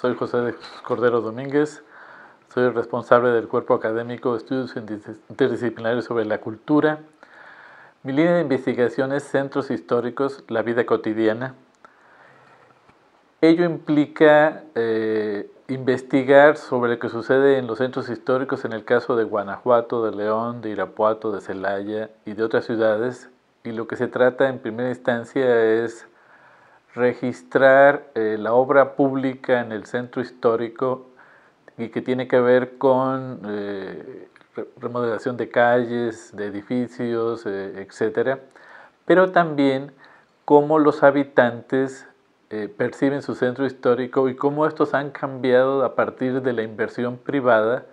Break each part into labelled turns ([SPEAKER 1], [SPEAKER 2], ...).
[SPEAKER 1] Soy José Cordero Domínguez. Soy el responsable del cuerpo académico de estudios interdisciplinarios sobre la cultura. Mi línea de investigación es centros históricos, la vida cotidiana. Ello implica eh, investigar sobre lo que sucede en los centros históricos en el caso de Guanajuato, de León, de Irapuato, de Celaya y de otras ciudades. Y lo que se trata en primera instancia es registrar eh, la obra pública en el centro histórico y que tiene que ver con eh, remodelación de calles, de edificios, eh, etcétera, pero también cómo los habitantes perciben su centro histórico y cómo estos han cambiado a partir de la inversión privada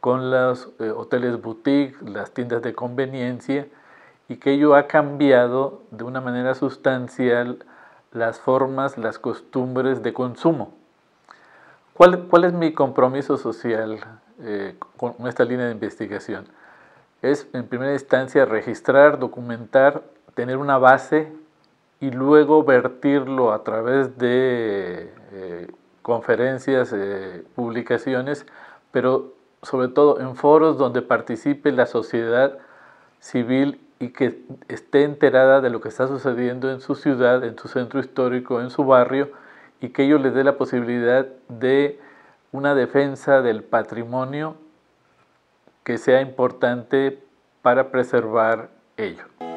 [SPEAKER 1] con los hoteles boutique, las tiendas de conveniencia, y que ello ha cambiado de una manera sustancial las formas, las costumbres de consumo. ¿Cuál, es mi compromiso social eh, con esta línea de investigación? Es, en primera instancia, registrar, documentar, tener una base y luego vertirlo a través de eh, conferencias, eh, publicaciones, pero sobre todo en foros donde participe la sociedad civil y que esté enterada de lo que está sucediendo en su ciudad, en su centro histórico, en su barrio, y que ello le dé la posibilidad de una defensa del patrimonio que sea importante para preservar ello.